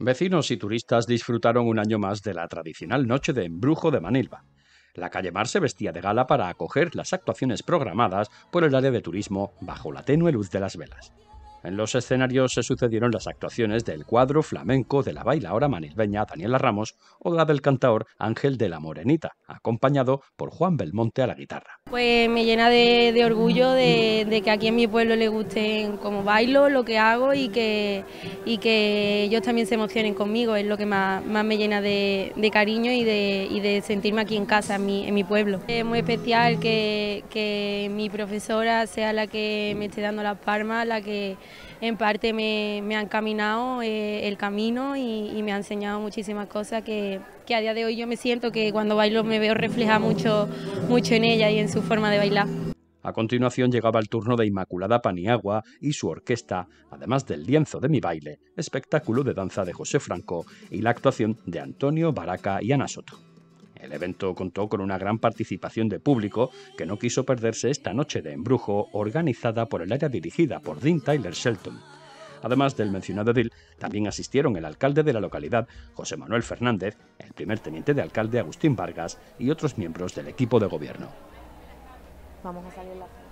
Vecinos y turistas disfrutaron un año más de la tradicional noche de embrujo de Manilva. La calle Mar se vestía de gala para acoger las actuaciones programadas por el área de turismo bajo la tenue luz de las velas. En los escenarios se sucedieron las actuaciones del cuadro flamenco de la bailaora manisbeña Daniela Ramos o la del cantaor Ángel de la Morenita, acompañado por Juan Belmonte a la guitarra. Pues me llena de, orgullo de, que aquí en mi pueblo le gusten como bailo, lo que hago y que, y que ellos también se emocionen conmigo, es lo que más, me llena de, cariño y, y de, sentirme aquí en casa, en mi, en mi pueblo. Es muy especial que, que mi profesora sea la que me esté dando las palmas, la que en parte me, han caminado eh, el camino y, me han enseñado muchísimas cosas que, a día de hoy yo me siento que cuando bailo me veo reflejada mucho, mucho en ella y en su forma de bailar. A continuación llegaba el turno de Inmaculada Paniagua y su orquesta, además del lienzo de mi baile, espectáculo de danza de José Franco y la actuación de Antonio Baraca y Ana Soto. El evento contó con una gran participación de público que no quiso perderse esta noche de embrujo organizada por el área dirigida por Dean Tyler Shelton. Además del mencionado deal, también asistieron el alcalde de la localidad, José Manuel Fernández, el primer teniente de alcalde Agustín Vargas y otros miembros del equipo de gobierno. Vamos a salir la...